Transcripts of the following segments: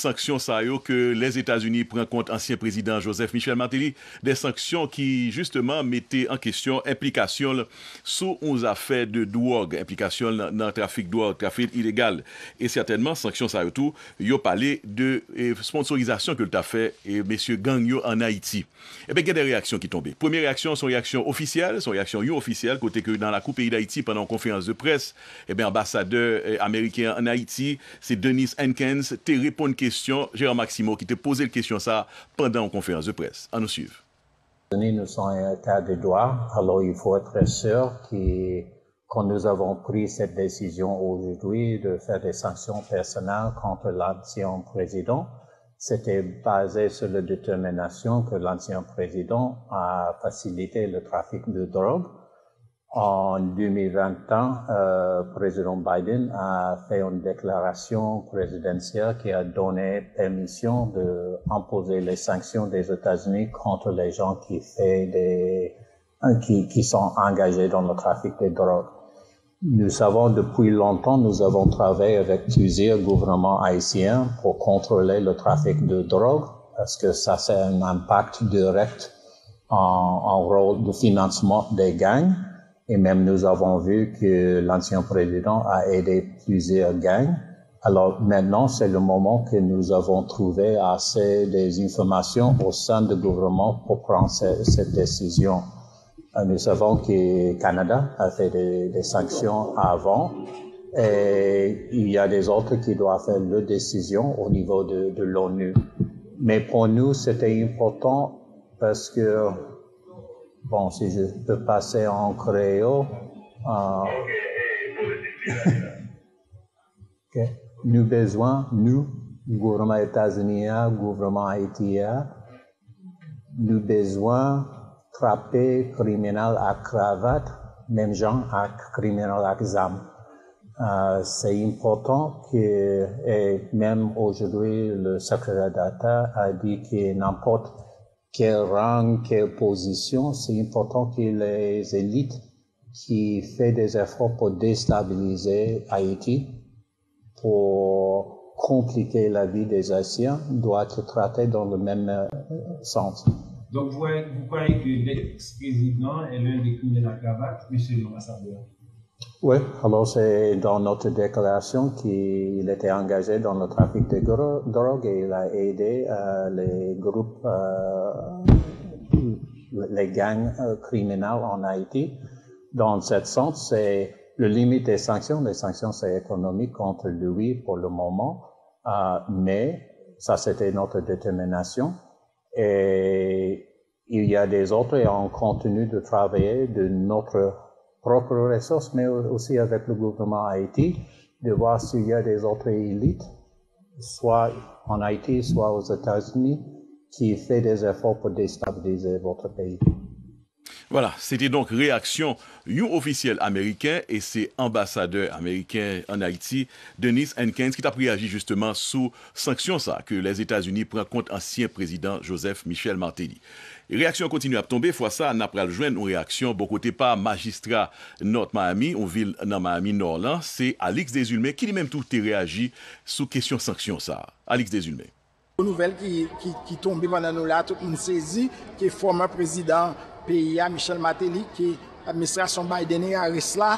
Sanctions sa yo les états unis prennent compte, ancien président Joseph Michel Martelly, des sanctions qui, justement, mettaient en question l'implication sous nos affaires de douog, implikasyon nan trafic illégal. Et certainement, E ça sanksyon sa yo tou, yo parlé de sponsorisation sponsorizasyon ke fait fè e en Haïti yo eh an ben, il y a des réactions qui tombent. Première réaction, son réaction officielle, son réaction yo côté que dans dans la Coupe d'Haïti, pendant la conférence de presse, l'ambassadeur eh ben, eh, américain en Haïti, c'est se Denise Henkens, te repon question, Gérard Maximo, qui te posait la question ça pendant une conférence de presse. À nous suivre. Nous sommes un état de droit, alors il faut être sûr que quand nous avons pris cette décision aujourd'hui de faire des sanctions personnelles contre l'ancien président, c'était basé sur la détermination que l'ancien président a facilité le trafic de drogue en 2020, euh, président Biden a fait une déclaration présidentielle qui a donné permission de imposer les sanctions des États-Unis contre les gens qui fait des qui, qui sont engagés dans le trafic des drogues. Nous savons depuis longtemps, nous avons travaillé avec plusieurs gouvernements haïtiens pour contrôler le trafic de drogue parce que ça c'est un impact direct en, en rôle de financement des gangs et même nous avons vu que l'ancien président a aidé plusieurs gangs. Alors maintenant, c'est le moment que nous avons trouvé assez des informations au sein du gouvernement pour prendre cette décision. Euh, nous savons que Canada a fait des, sanctions avant et il y a des autres qui doivent faire leur décision au niveau de, de l'ONU. Mais pour nous, c'était important parce que Bon, si je peux passer en créole. Euh, okay. Nous besoin, nous, gouvernement états-unien, gouvernement haïtien, nous besoin frapper criminel à cravate, même gens à criminel à examen. Euh, c'est important que, et même aujourd'hui, le secrétaire d'État a dit que n'importe quel rang, quelle position, c'est important que les élites qui font des efforts pour déstabiliser Haïti, pour compliquer la vie des Haïtiens, doivent être traitées dans le même euh, sens. Donc vous, croyez que l'ex-président est l'un des de la cravate, monsieur l'ambassadeur oui, alors c'est dans notre déclaration qu'il était engagé dans le trafic de drogue et il a aidé euh, les groupes, euh, les gangs euh, criminels en Haïti. Dans cette sens, c'est le limite des sanctions. Les sanctions, c'est économique contre lui pour le moment, mais ça, c'était notre détermination. Et il y a des autres et on continue de travailler de notre propres ressources, mais aussi avec le gouvernement Haïti, de voir s'il y a des autres élites, soit en Haïti, soit aux États-Unis, qui fait des efforts pour déstabiliser votre pays. Voilà, c'était donc réaction you officiel américain et c'est ambassadeur américain en Haïti, Denis Hankins, qui a réagi justement sous sanction ça que les États-Unis prennent contre ancien président Joseph Michel Martelly. Réaction continue à tomber, fois ça, on a le une réaction, beaucoup côté pas magistrat North Miami, ou ville dans Miami Nord c'est Alix Desulmé qui lui-même tout réagi sous question sanction ça. Alix Une Nouvelle qui, tombe pendant nous là, tout le monde saisit que président pe ya Michel Mateli ki administrasyon bay dene ya res la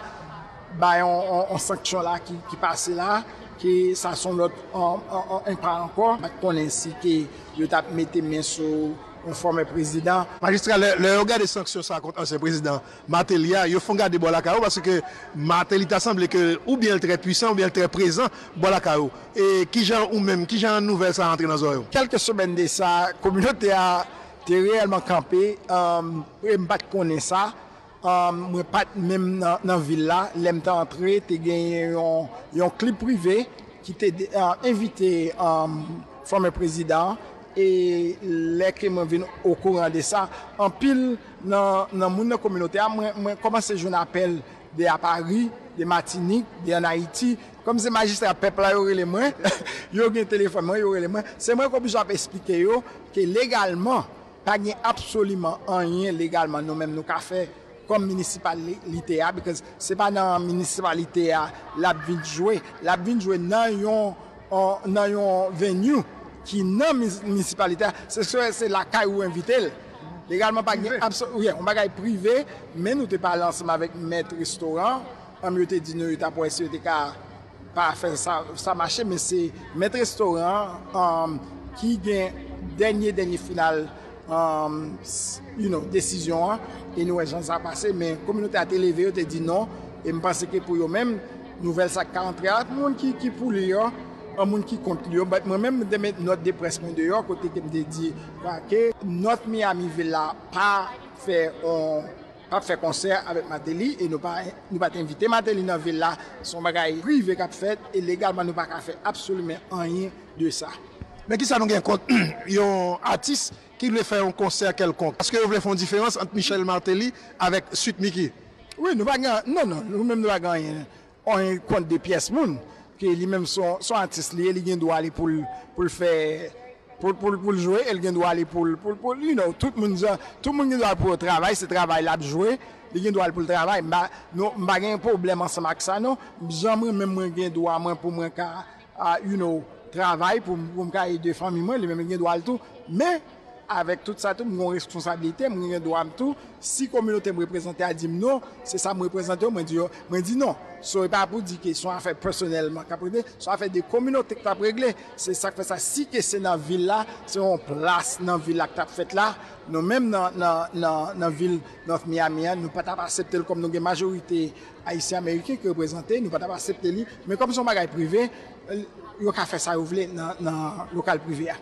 bay an sanksyon la ki pase la ki sa son an pralankon konensi ki yo tap mette men sou an formè prezident Majestra, le yo gade sanksyon sa kont an se prezident Mateli ya, yo fon gade bo la karo baske Mateli ta semble ke ou bien l tre pwisan ou bien l tre prezant bo la karo, e ki jan ou men ki jan nouvel sa rentre nan zoryon Kelke semen de sa, komunote a te realman kampe, e um, mbat konen sa, um, mwen pat men nan villa, lem ta antre, te gen yon yon klip prive, ki te uh, invite um, fome prezident, e leke mwen vin okurande sa. An pil nan moun nan kominote a, mwen koman se joun apel de a Paris, de Matini, de an Haiti, kom se magistrat pepla yon rele mwen, yon gen telefonman, yon rele mwen, se mwen kon piso ap esplike yo, ke legalman pa gen apsoliman anyen legalman nou menm nou ka fe kom municipalite a, because se pa nan municipalite a, la bvinjwe nan yon venyou ki nan municipalite a, se soye se la kay ou en vitel. Legalman pa gen apsoliman, ouye, ou bagay prive, men nou te palansman avèk met restaurant, amye euh, ou te dine ou ta pwensye ou te ka pa fè sa machè, men se met restaurant ki gen denye denye final Um, you know, desisyon an E nou e jan sa pase Men, kominote a te leve yo te di nan E mpase ke pou yo men Nouvel sa ka antre an, moun ki pou li yo An moun ki kont li yo Mwen men de met not depresman de yo Kote kem de di Not mi ami vila pa fe Pa fe konser avet madeli E nou pa te invite madeli nan vila Son bagay privi kap fet E legalman nou pa ka fe Absolumen anyen de sa Men ki sa nou gen kont yon artiste ki lwè fè yon konser kel kont. Aske lwè fè yon diférense ant Michel Martelly avèk suit Mickey? Oui, nou va ganyan, non, non, nou mèm nou va ganyan an kont de piès moun, ki lwè mèm son antis lè, lè gen dò alè pou l'fè, pou l'jouè, lè gen dò alè pou l'pou l'pou l'pou, lè nou, tout moun gen dò alè pou l'travay, se travay l'apjouè, lè gen dò alè pou l'travay, nou mba gen pou blèman seman ksa, non, mbèm mèm mwen gen dò alè mwen pou mwen ka yon nou travay avèk tout sa tou moun responsabilite, moun gen doam tou, si komunote moun reprezentè a di m nou, se sa moun reprezentè, mwen di yo, mwen di nou, sou e pa pou di ke son a fè personelman, son a fè de komunote kwa pregle, se sa kwa sa, si ke se nan vil la, se yon plas nan vil la kwa tap fèt la, nou mèm nan vil nòf miyamiyan, nou pat ap aseptèl kom nou gen majorite Aisyen Amerike kwe reprezentè, nou pat ap aseptè li, men kom son magay privè, yon ka fè sa ou vle nan lokal privè ya.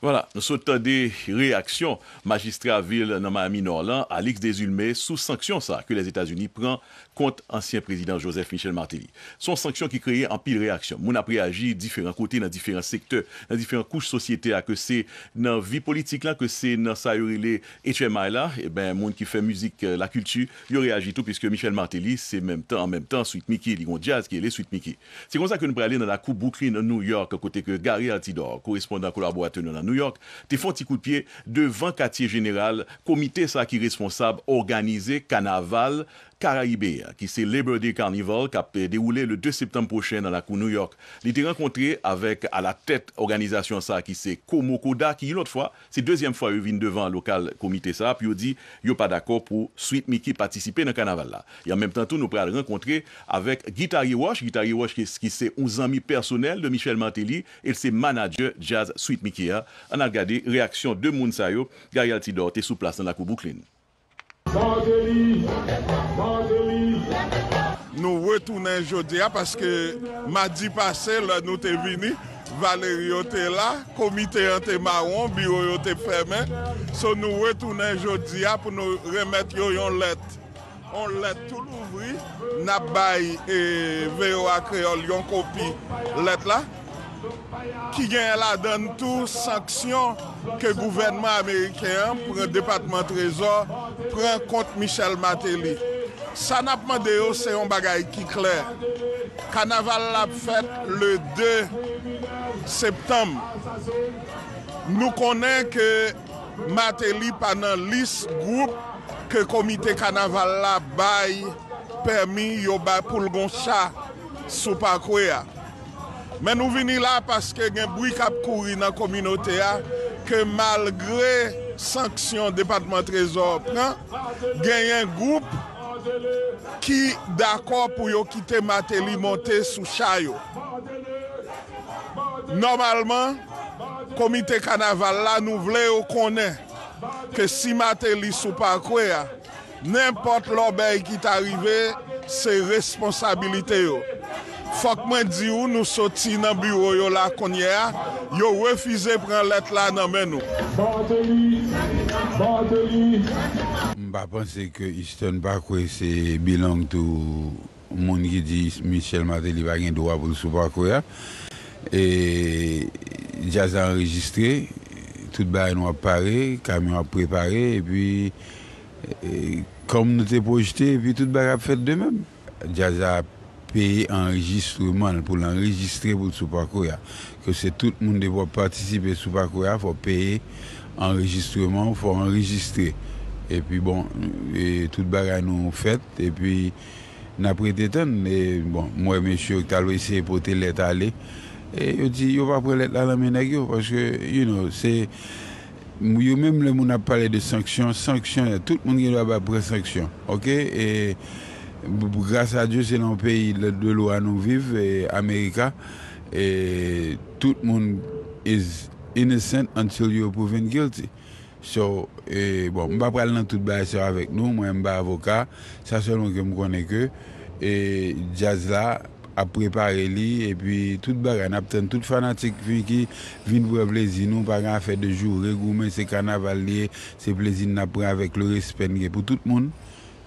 Voilà, nous sommes des réactions. Magistrat Ville ville Miami norland Alix Désulmé, sous sanction, ça, que les états unis prennent kont ansyen prezident Joseph Michel Martelly. Son sanksyon ki kreye an pil reaksyon. Moun ap reagi diferent kote nan diferent sekte, nan diferent kouche sosyete a ke se nan vi politik lan, ke se nan sayorile etche maila, e ben moun ki fe mouzik la kultu, yo reagi tout piske Michel Martelly, se menm tan, menm tan, sweet Mickey, ligon jazz ki ele sweet Mickey. Se kon sa ke nou pre alè nan la kou boukli nan New York, kote ke Gary Altidor, korespondant kolaboratè nou nan New York, te fon ti koupye devan katye general, komite sa ki responsab, organize, kanaval, Kara Ibea, ki se Liberty Carnival, ka pe deroule le 2 septem prochen nan la kou New York. Li te renkontre avek a la tet organizasyon sa, ki se Komoko Da, ki yon lot fwa, se dezyem fwa yon vin devan lokal komite sa, pi yon di, yon pa dakor pou Sweet Mickey patisipe nan kanaval la. Yon menm tentou nou pral renkontre avek Guitari Wash, Guitari Wash ki se ouzami personel de Michel Martelly, el se manajer Jazz Sweet Mickey. An al gade, reaksyon de moun sayo, Gary Altidore te souplas nan la kou Boukline. Mandeli! Mandeli! Nou wetounen jodia paske madi pase la nou te vini, valeri yo te la, komite an te maron, biro yo te premen. So nou wetounen jodia pou nou remet yo yon let. On let tout l'ouvri, nap bayi e eh, veyo akreol yon kopi let la. ki gen la dan tou saksyon ke gouvenman Amerikean pre depatman trezor pre kont Michel Mateli san apman de yo se yon bagay ki kler kanaval la fèt le 2 septem nou konen ke Mateli panan lis goup ke komite kanaval la bay permi yo bay pou lgoncha sou pa kwe ya Men nou vini la paske gen bwik ap kouri nan kominote ya ke malgre sanksyon Depatman Trezor pren, gen yon goup ki d'akor pou yo kite mateli monte sou chay yo. Normalman, komite kanaval la nou vle yo konen ke si mateli sou pa kwe ya, nenpot l'obey ki t'arive, se responsabilite yo. Fakman di ou nou soti nan biwo yo la konye a, yo wefize pran let la nan men ou. Bante li, bante li, bante li. M pa panse ke isten bakwe se bilan tou moun ki di Michel Maté li bagen do a bon sou bakwe a. E jaz a enregistre, tout baye nou ap pare, kamyon ap prepare, e pi e, kom nou te pojete, e pi tout baye ap fet de mèm. Jaz a... peye enregistreman pou l'enregistre pou Soufakoura. Kè se tout moun de pou patisipe Soufakoura pou peye enregistreman pou enregistre. Et puis bon, tout bagay nou fèt et puis na prete ton et bon, mwen mè chou talwe se potè let alè et yo ti yo pa pre let alè menagyo fòske, you know, se yo mèm le moun ap pale de sanksyon sanksyon, tout moun ki do ap pre sanksyon ok, et grasa diyo se nan peyi le dwe lwa nou viv, Amerika e tout moun is innocent until you are proven guilty so, e bon, mba pral nan tout ba sa avèk nou, mwen mba avoka sa sonon ke m konè ke e Jazla ap prepare li, e pi tout ba nan ap ten tout fanatik vin pou wè plezi nou, paran fè de jouve regoumen se kanaval li se plezi nan pran avèk le respèn pou tout moun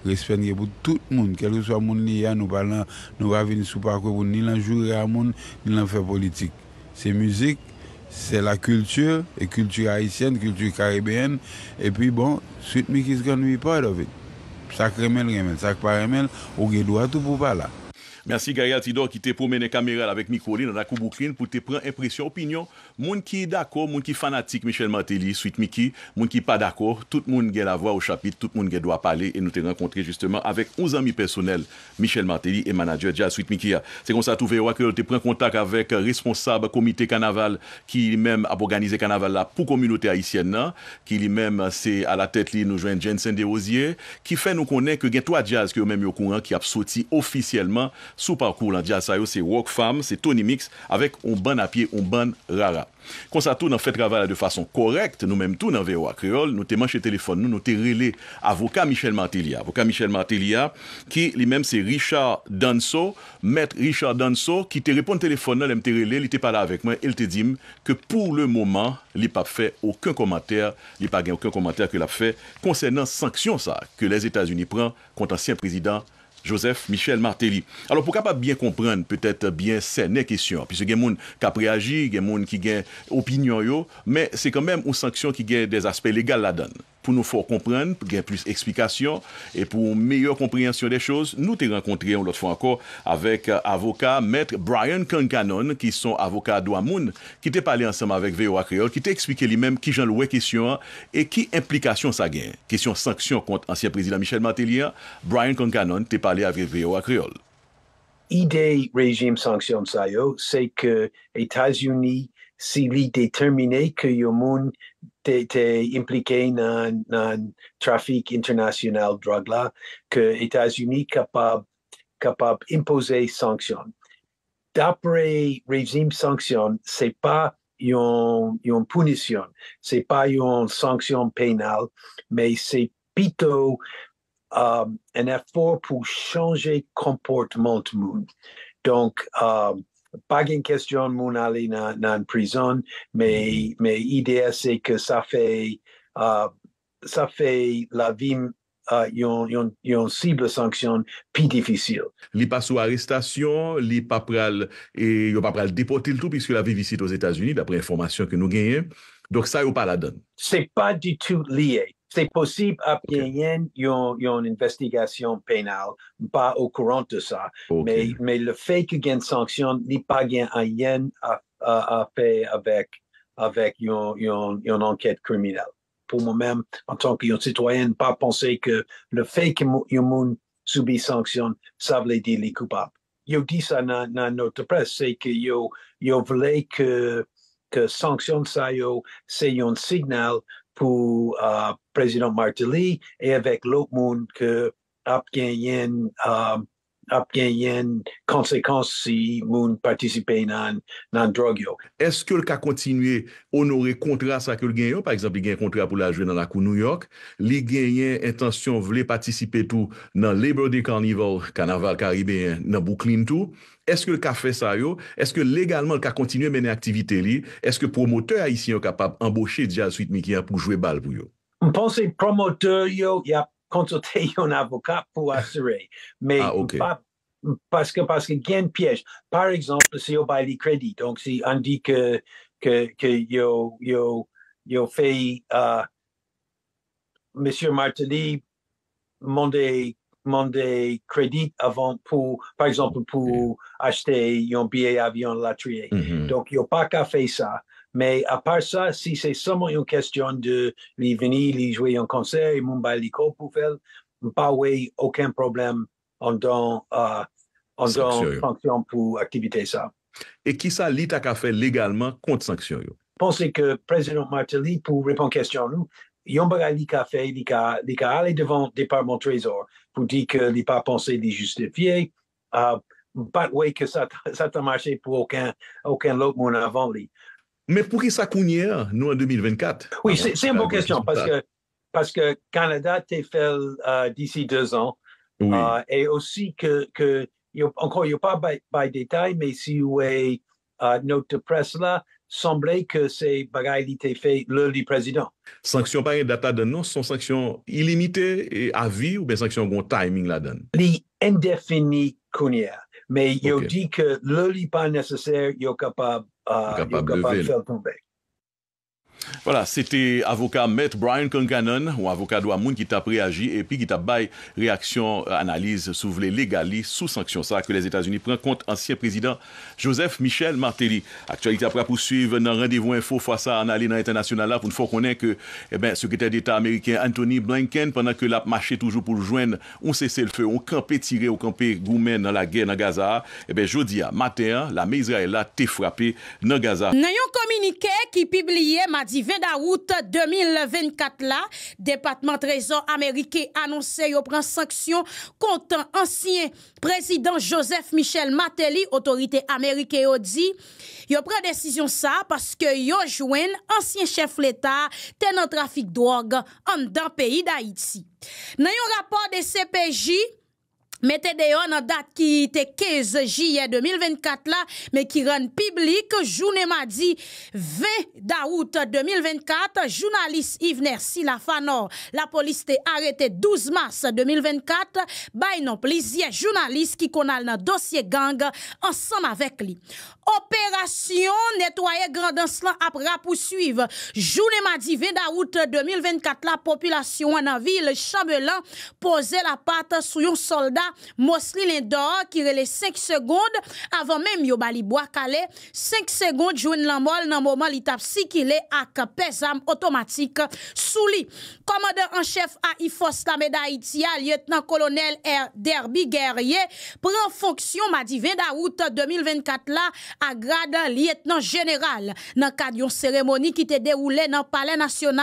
respenye pou tout moun, kel ou swa moun li ya nou balan, nou avini sou parkour moun, ni lan joure a moun, ni lan fe politik. Se mouzik, se la kultur, e kultur Haitienne, kultur Karibéenne, e pi bon, sut mi ki skan mi pa dovet. Sak remen remen, sak pa remen, ou ge do atou pou pala. Mersi Gaya Tidor ki te pou menen kameral avèk Mikoli nan la kou bouklin pou te pren impresyon, opinyon, moun ki d'akor, moun ki fanatik Michel Martelly, suit Miki, moun ki pa d'akor, tout moun gen la vo ou chapit, tout moun gen do apalè, et nou te renkontre justement avèk 11 ami personel Michel Martelly et manager jazz, suit Miki. Se kon sa tou veyo akè, nou te pren kontak avèk responsab komite kanaval ki li mèm ap organize kanaval la pou kominote Haitienne nan, ki li mèm se ala tèt li nou jwen Jensen De Rosier, ki fè nou konèk gen toa jazz ki yo mèm yo kouran, ki sou parkour lan Diasayo, se Wok Farm se Tony Mix, avek Omban Apie Omban bon Rara. Kon sa tou nan fet ravala de fason korekt, nou menm tou nan vewa kreol, nou te manche telefon nou, nou te rele avoka Michel Martelia avoka Michel Martelia, ki li menm se Richard Danso, met Richard Danso, ki te repon telefon nou, lèm te rele li te pala avek mwen, il te dim ke pou le moman, li pa fe okun komater, li pa gen okun komater ke la fe, konsen nan sanksyon sa ke les Etats-Unis pren kont ansyen prezident Joseph Michel Martelly. Alors, pourquoi pas bien comprendre, peut-être bien cerner question, puisque il y a des gens qui réagi, il y a des gens qui ont opinion, mais c'est quand même une sanction qui a des aspects légaux là-dedans. pou nou fò komprenn, pou gen plus eksplikasyon, e pou meyò komprensyon de chòz, nou te renkontriyon lòt fò anko avèk euh, avokat mètre Brian Kankanon, ki son avokat do amoun, ki te pale ansèm avèk VOA Kriol, ki te eksplike li mèm ki jan louè kisyon e ki implikasyon sa gen. Kisyon sanksyon kont ansèm prezidant Michel Matelier, Brian Kankanon te pale avèk VOA Kriol. Ide rejim sanksyon sa yo, se ke Etasouni si li determine ke yo moun été impliqué dans un trafic international de drogue là que États-Unis capable capable imposer sanctions. D'après régime sanction, c'est pas une, une punition, c'est pas une sanction pénale, mais c'est plutôt euh, un effort pour changer comportement de monde. Donc, euh, Pa gen kestyon moun ale nan prizon, me ideye se ke sa fe la vi yon sible sanksyon pi difisyon. Li pa sou arrestasyon, li pa pral e, depote l tout piske la vi visite os Etats-Unis, d'apre informasyon ke nou genye, dok sa yo pa la don. Se pa di tout liye. c'est possible à y, a une investigation pénale, pas au courant de ça. Mais, mais le fait ait une sanction n'est pas un à yen à, fait avec, avec une, enquête criminelle. Pour moi-même, en tant que citoyen, pas penser que le fait que ait subit sanction, ça veut dire les coupables. Je dis ça dans, notre presse, c'est que je, que, que sanction ça, c'est un signal pou euh, prezident Martelly e avek lop moun ke ap genyen ap genyen ap genyen konsekansi moun patisipe nan drog yo. Eske l ka kontinye onore kontras ak el genyon? Par eksempi gen kontras pou la jwe nan la kou New York. Li genyen intasyon vle patisipe tou nan Labor Day Carnival, kanaval karibé, nan bouklin tou. Eske l ka fè sa yo? Eske legalman l ka kontinye menen aktivite li? Eske promoteur a isi yo kapap emboshe dija al suit mi ki a pou jwe bal pou yo? M panse promoteur yo, yap. consulter un avocat pour assurer. Mais ah, pas parce que parce qu'il y a un piège. Par exemple, si on bail crédit, donc si on dit que que que yo yo yo fait euh, Monsieur Martelly demander crédit avant pour par exemple pour acheter un billet avion latrier. Mm-hmm. Donc il n'y pas qu'à ça. Mais à part ça, si c'est seulement une question de les venir, les jouer un concert, et Mumbai Lico pour faire, pas oui, aucun problème en donnant euh, sanction pour activité ça. Et qui ça lit à fait légalement contre sanction? Je que le président Martelly, pour répondre à la question, nous, a bagay li ka fe, li ka, li ka ale devan Departement Trésor pour dire ke li pas pensé li justifier uh, bat pas ke sa, ça ta mache pou avant oken moun mais pour qui ça coûte nous, en 2024? Oui, c'est une bonne question parce que, parce que Canada t'est fait euh, d'ici deux ans. Euh, et aussi que, encore, il n'y a pas de détails, mais si vous avez euh, note de presse là, semblait que ces bagailles étaient faites le du président. sanctions par data de non, sont sanctions illimitées et à vie ou bien sanctions bon timing Les donne? indéfinis Kounia. Mais il okay. dit que le lit pas nécessaire, il est capable uh, o Gabá e o também. Voilà, c'était avocat Matt Brian Concanon, ou avocat Douamoun, qui t'a réagi et puis qui t'a bail réaction, euh, analyse, souvelé, légali, sous sanction ça, que les États-Unis prennent compte ancien président Joseph Michel Martelly. Actualité après poursuivre dans rendez-vous info face à Analyse internationale là, pour une fois qu'on est que, eh ben, secrétaire d'État américain Anthony Blinken, pendant que la marchait toujours pour le joindre, on cessait le feu, on campé tiré, on campé gourmet dans la guerre dans Gaza, eh ben, jeudi à matin, la maison Israël a été frappée dans Gaza. communiqué qui publiait 20 août 2024 là, département trésor américain annoncé yo prend sanction contre ancien président Joseph Michel Martelly, autorité américaine a dit, yo prend décision ça parce que yo joine ancien chef l'État tenant trafic drogue en dans pays d'Haïti. Dans un rapport de CPJ mettez yon en date qui était 15 juillet 2024 là mais qui rend public journée mardi 20 d'août 2024 journaliste Yves Nersi la Fanor la police t'a arrêté 12 mars 2024 bay non plusieurs journalistes qui connaissent dans dossier gang ensemble avec lui opération nettoyer grand là après poursuivre journée mardi 20 août 2024 la population en ville Chambellan posait la patte sur un soldat Mosli l'endor qui relè 5 secondes avant même yo bali 5 secondes jouen Lamol nan moment li tap si qu'il est à pesam automatique souli. li. Commandant en chef à ifos la médaille lieutenant-colonel Derby Guerrier prend fonction mardi 20 août 2024 là à grade lieutenant général dans cadre d'une cérémonie qui était déroulée dans le palais national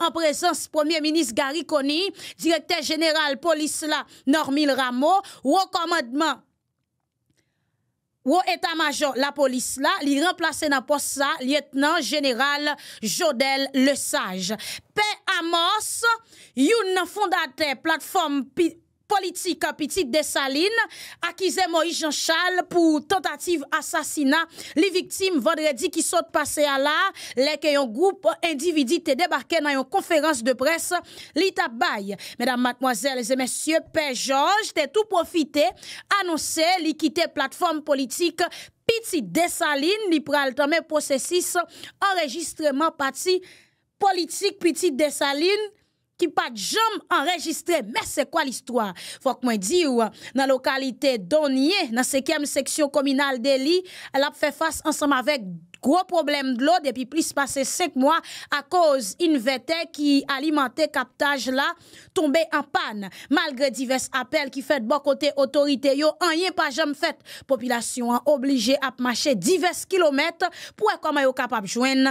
en présence premier ministre Gary Conny, directeur général police la Normil Rameau au commandement Ou état-major, la police là, li remplace dans poste ça, lieutenant général Jodel Sage, Paix Amos, yon fondateur plateforme politique petite salines accusé Moïse Jean Charles pour tentative assassinat les victimes vendredi qui sont passées à là les un groupe individu te débarqué dans une conférence de presse l'itabaye mesdames mademoiselles et messieurs père Georges t'es tout profité annoncé liquider plateforme politique Petit Dessaline, li pral tamé processus enregistrement parti politique Petit salines qui pas de jambes Mais c'est quoi l'histoire? Faut que moi dire, dans la localité Donnier, dans la 5e section communale d'Eli, elle a fait face ensemble avec gros problème de l'eau depuis plus de cinq mois à cause d'une qui alimentait captage là tombé en panne malgré divers appels qui fait bon côté autorité yo rien pas jamais fait population obligée à marcher divers kilomètres pour comment yo capable joindre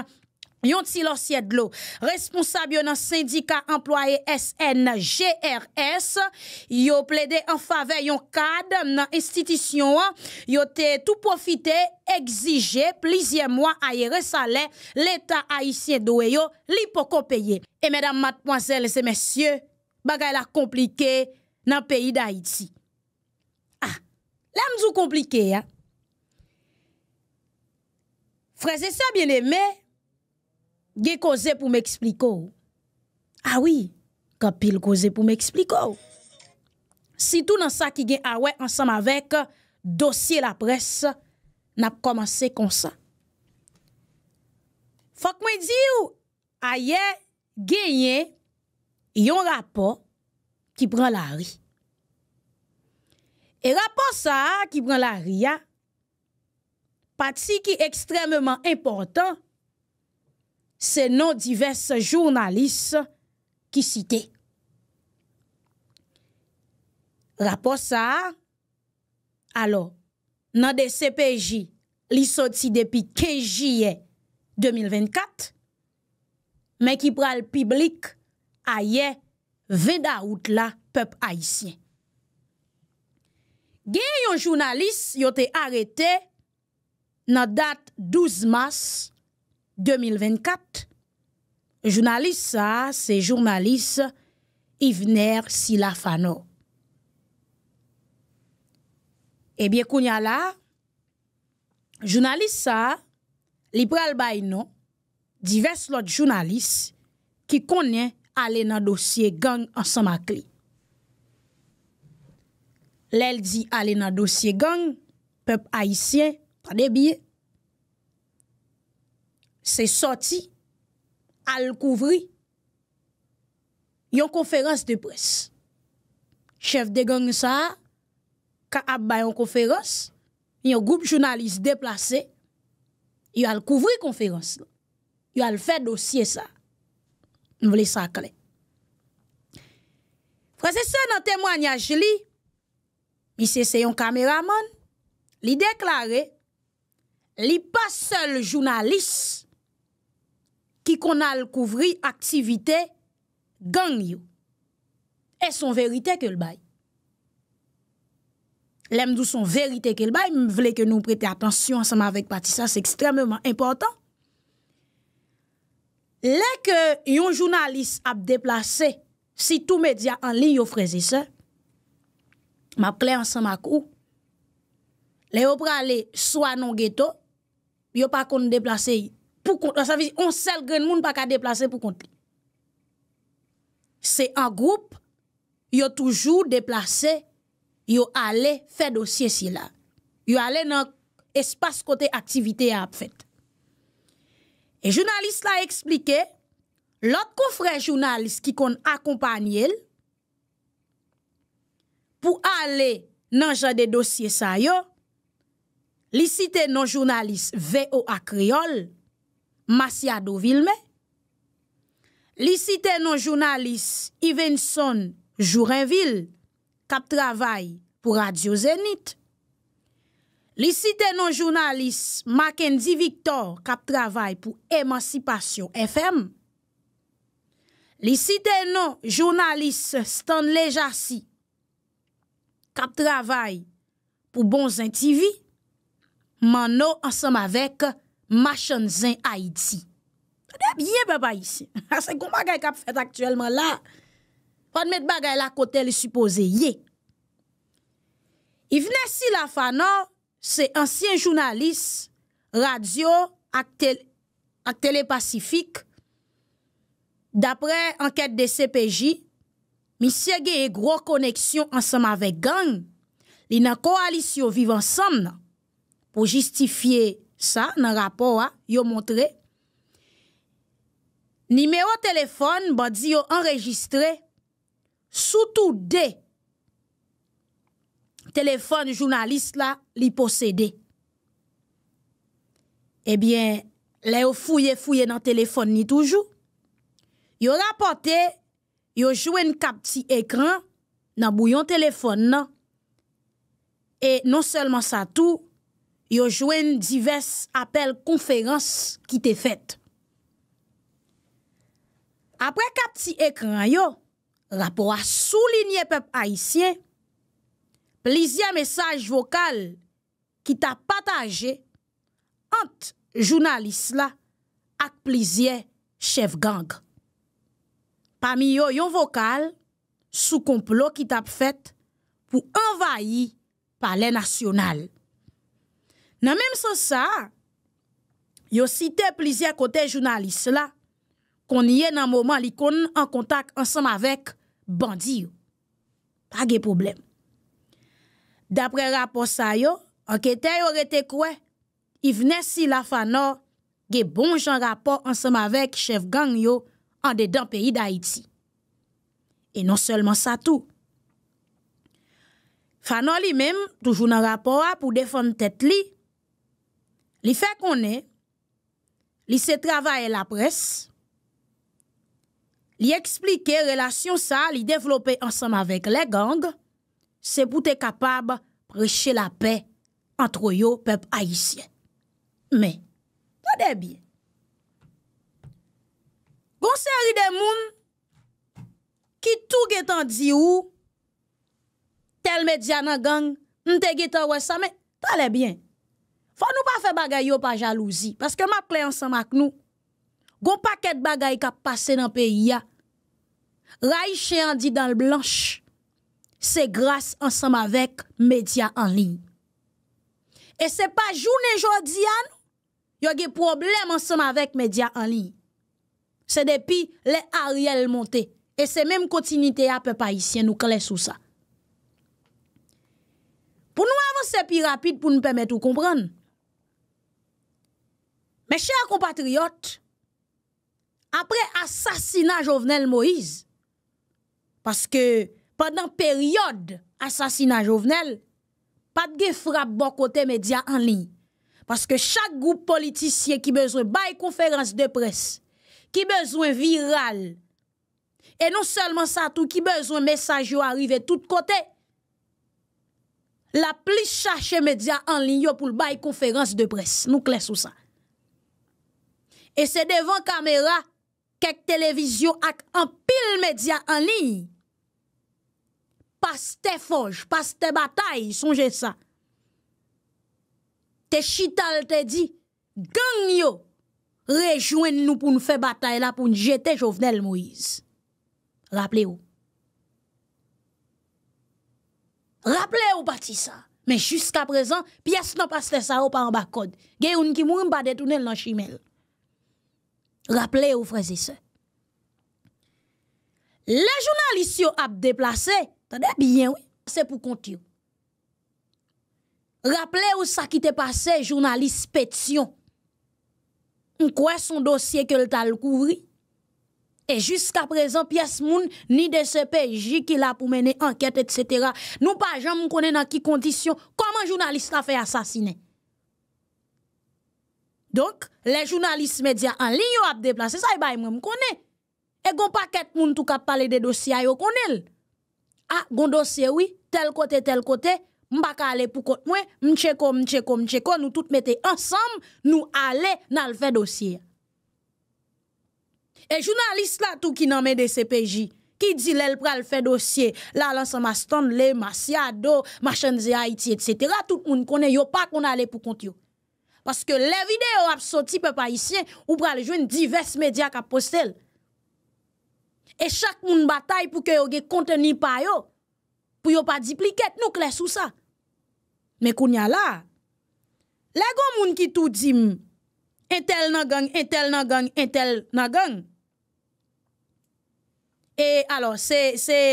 Yon ti lorsye dlo, responsab yo nan sindika employe SNGRS, yo ple de an fave yon kad nan istitisyon, yo te tou profite, exije, plizye mwa aye resale, l'Etat Haitien doye yo, li po kompeye. E medam matponsel se mesye, bagay la komplike nan peyi da Haiti. Ah, la mzou komplike, ya. Freze sa bieneme, gen koze pou m'ekspliko ah ou. Awi, kapil koze pou m'ekspliko ou. Si tou nan sa ki gen awen ansam avek dosye la pres nap komanse kon sa. Fok mwen di ou, a ye genye yon rapo ki pran la ri. E rapo sa ki pran la ri ya, pati ki ekstremman importan se nou divers jounalis ki site. Rapport sa, alo, nan de CPJ, li soti depi kejiye 2024, men ki pral piblik aye vedaout la pep aisyen. Gen yon jounalis yote arete nan dat 12 mas 2024, jounalisa se jounalisa i vner sila fano. Ebyè kounyala, jounalisa li pral bay nou, divers lot jounalis ki konyen alè nan dosye gang ansan makli. Lèl di alè nan dosye gang, pep aisyen, pa debye, c'est sorti à le couvrir une conférence de presse. Chef de gang ça ka a une conférence, un groupe journaliste déplacé, il a couvrir conférence Il a fait dossier ça. Nous voulons ça clair. Frère ça dans témoignage li, c'est un caméraman, il déclaré, li pas seul journaliste ki kon al kouvri aktivite gang yo. E son verite ke l bay. Lem dou son verite ke l bay, m vle ke nou prete atensyon ansanman vek pati, sa se ekstrememan important. Lek yon jounalist ap deplase, si tou media an li yo freze se, map klen ansanman kou, le yo prale swa non geto, yo pa kon deplase yon, On sel gen moun pa ka deplase pou kont li. Se an goup, yo toujou deplase, yo ale fe dosye si la. Yo ale nan espas kote aktivite ap fet. E jounaliste la explike, lakou fre jounaliste ki kon akompanyel, pou ale nan jan de dosye sa yo, li site nan jounaliste VO akriol, Masiado Vilme. Lisi tenon jounalis Ivenson Jourenvil kap travay pou Radio Zenit. Lisi tenon jounalis Mackendy Victor kap travay pou Emancipasyon FM. Lisi tenon jounalis Stanley Jassy kap travay pou Bonzin TV. Man nou ansam avek machan zen Haiti. Padeb ye beba yisi. Asè kou bagay kap fèt aktuelman la. Pademet bagay la kote le suppose ye. I vne si la fana se ansyen jounalis radio ak telepacifik dapre anket de CPJ misyege e gro koneksyon ansenm avek gang li nan koalisyon vive ansenm nan pou justifiye Sa nan rapor wa, yo montre. Nimeyo telefon, badi yo enregistre, soutou de, telefon jounaliste la, li posede. E bien, la yo fouye fouye nan telefon ni toujou. Yo rapote, yo jwen kap ti ekran, nan bou yon telefon nan. E non selman sa tou, yo jwen divers apel konferans ki te fet. Apre kap ti ekran yo, rapor a soulinye pep Aisyen, plizye mesaj vokal ki ta pataje ant jounalis la ak plizye chef gang. Pam yo yon vokal sou komplot ki ta fet pou envayi pale nasyonal. Nan menm son sa, yo site plizye kote jounalise la, konye nan mouman li konnen an kontak ansam avek bandi yo. Pa ge poublem. Dapre rapor sa yo, anketen yo rete kwe, i vnesi la fana ge bonjan rapor ansam avek chef gang yo an dedan peyi da Iti. E non selman sa tou. Fana li menm toujoun an rapor a pou defon tet li, Li fè konè, li se travè la pres, li eksplike relasyon sa, li devlopè ansam avèk le gang, se pou te kapab preche la pe antro yo pep haisyen. Men, ta debyen. Gon se ari de moun ki tou getan di ou, tel me djana gang, nte getan wè sa, men, ta debyen. Fò nou pa fè bagay yo pa jalouzi. Paske map kle ansam ak nou. Gon paket bagay ka pase nan peyi ya. Raiche yon di dan l blanche. Se grase ansam avek media anli. E se pa jounen jodi an, yo ge problem ansam avek media anli. Se depi le ariel monte. E se menm kontinite ya pe pa isyen nou kle sou sa. Pou nou avanse pi rapid pou nou pemet ou kompran. Mè chè a kompatriot, apre asasina jovenel Moïse, paske pandan peryode asasina jovenel, patge frap bon kote media an li. Paske chak goup politisye ki bezwen bay konferans de pres, ki bezwen viral, e non selman sa tou ki bezwen mesaj yo arive tout kote, la plis chache media an li yo pou l bay konferans de pres. Nou kles ou sa. E se devan kamera, kek televizyon ak an pil medya an li. Pas te foj, pas te batay, sonje sa. Te chital te di, gang yo, rejwen nou pou nou fe batay la pou nou jete jovenel mouiz. Raple ou. Raple ou pati sa. Men jusqu aprezan, non, piyes nan pas te sa ou pa an bak kod. Geyoun ki moun ba detounen lan chimel. Rappelez aux frères et sœurs. Les journalistes ont déplacé, bien, oui, c'est pour continuer. Rappelez vous ça qui t'est passé, journaliste Pétion. On croit son dossier que le tal couvri. Et jusqu'à présent, pièce moun, ni de CPJ qui l'a pour mener enquête, etc. Nous pas jamais connaît dans qui condition. comment journaliste a fait assassiner. Donc, les journalistes médias en ligne ont déplacé ça, et bah, moi, je connais. Et gon paquet moun tout kap parler des dossiers yo connaît. Ah, gon dossier oui, tel côté tel côté, m'pa ka aller pour compte moi, m'cheko m'cheko m'cheko nous tous, mettez ensemble, nous allons dans le fait dossier. Et journaliste là tout qui nan men de CPJ qui dit l'el pral fait dossier là l'ensemble Maston, le Masiado, de Haïti etc. tout le monde connaît yo pas qu'on aller pour compte Paske le vide yo apsoti pe pa isye ou prale jwen divers medyak a postel. E chak moun batay pou ke yo ge konten ni payo. Pou yo pa dipliket nou kles ou sa. Me koun ya la. Le goun moun ki tou di moun. Intel nan gang, intel nan gang, intel nan gang. E alo se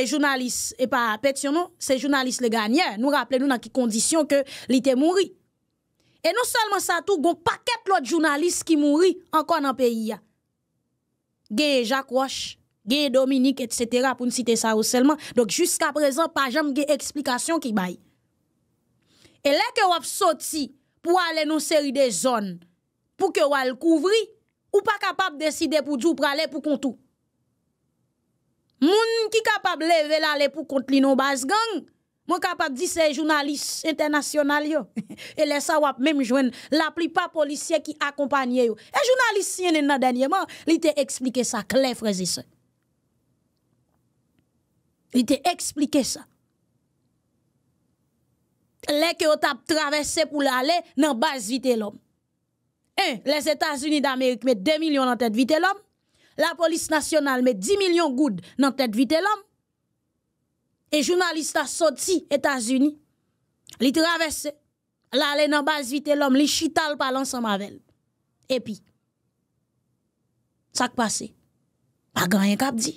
jounalist, e pa pet yon nou, se jounalist le ganyer. Nou rappele nou nan ki kondisyon ke li te mouri. E non salman sa tou, goun paket lout jounalist ki mouri ankon an peyi ya. Geye Jacques Roche, geye Dominique, etc. pou nsite sa rousselman. Dok, jiska prezant, pajam geye eksplikasyon ki bay. E lè ke wap soti pou wale nou seri de zon, pou ke wale kouvri, ou pa kapab deside pou djou prale pou kontou. Moun ki kapab leve lale pou kontli nou baz gang, Moi capable de dire ces journalistes internationaux Et les ça même joindre la plupart policiers qui accompagnent yo. journalistes CNN dernièrement, il expliqué ça clair frères Il expliqué ça. Les que ont traversé pour aller dans base vite l'homme. les États-Unis d'Amérique mettent 2 millions dans tête vite l'homme. La police nationale met 10 millions de gouttes dans tête vite l'homme. E jounalista sot si Etasuni, li travesse, la le nan bas vite lom, li chital palan san mavel. E pi, sak pase, pa ganyen kap di.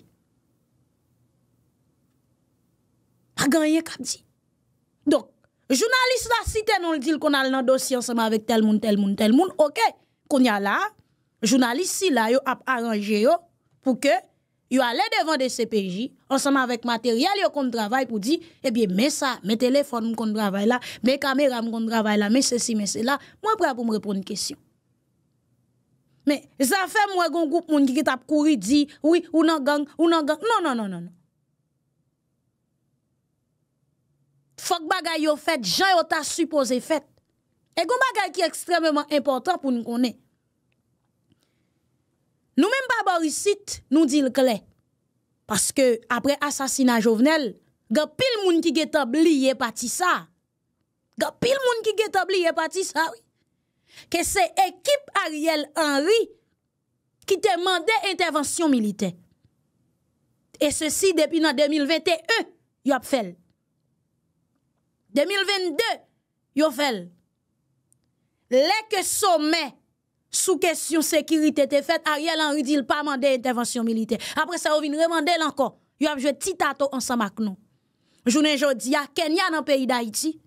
Pa ganyen kap di. Don, jounalista si tenon li dil kon al nan dosi ansama vek tel moun, tel moun, tel moun, ok, kon ya la, jounaliste si la yo ap aranje yo pou ke, yo ale devan de CPJ, ansanman vek materyal yo kon dravay pou di, e bie me sa, me telefon m kon dravay la, me kamera m kon dravay la, me se si, me se la, mwen prea pou m repon n kesyon. Me, zan fe mwen goun goup moun ki ki tap kouri, di, oui, ou nan gang, ou nan gang, non, non, non, non, non. Fok bagay yo fet, jan yo ta supose fet. E goun bagay ki ekstrememan importan pou n konen. Nous-mêmes, Barbaricite, nous le clé. Parce que, après assassinat Jovenel, il y a pile moun qui est oublié parti ça. Il y a pile moun qui est oublié parti ça, oui. Que c'est équipe Ariel Henry qui demandait intervention militaire. Et ceci depuis 2021, il a fait. 2022, il a fait. Le sommet sous question sécurité t'es fait Ariel Henry dit pas mandé intervention militaire. Après ça, on vient demander encore. Yo a joué titato ensemble avec nous. Journée jodi a Kenya dans le pays d'Haïti.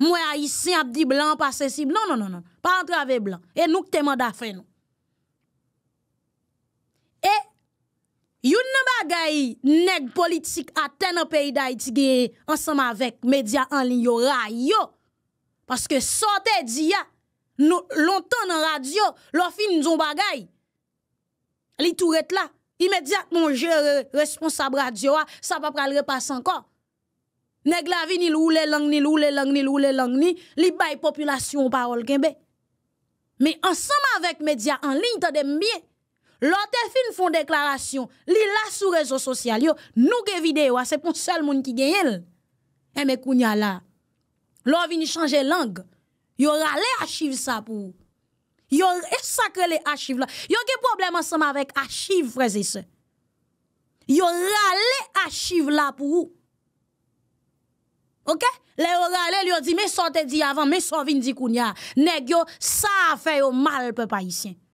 Moi haïtien a dit blanc pas sensible. Non, non non non, pas entraver blanc. Et nous te mandat faire nous. Et youn nan bagay nèg politique atteint dans pays d'Haïti ensemble avec médias en ligne yo Parce que te dit longtemps dans radio, leur fin nous ont bagay. Li tourette là, immédiatement je euh, responsable radio, ah, ça va pas le repasser encore. Nèg la vie ni loule lang ni loule lang ni loule lang ni, li bay population parole gambé Mais ensemble avec médias en ligne, t'as bien. Leurs fin font déclaration, li la sur réseaux sociaux yo, nous ge vidéo, ah, c'est pour seul monde qui gagne. Et eh, mais kounya là. L'on vini changer langue. Yo rale achive sa pou ou? Yo resakre le achive la? Yo ki probleman seman vek achive freze se? Yo rale achive la pou ou? Ok? Le yo rale, le yo di, me sote di avan, me sote di koun ya. Neg yo, sa fe yo mal pe pa isyen.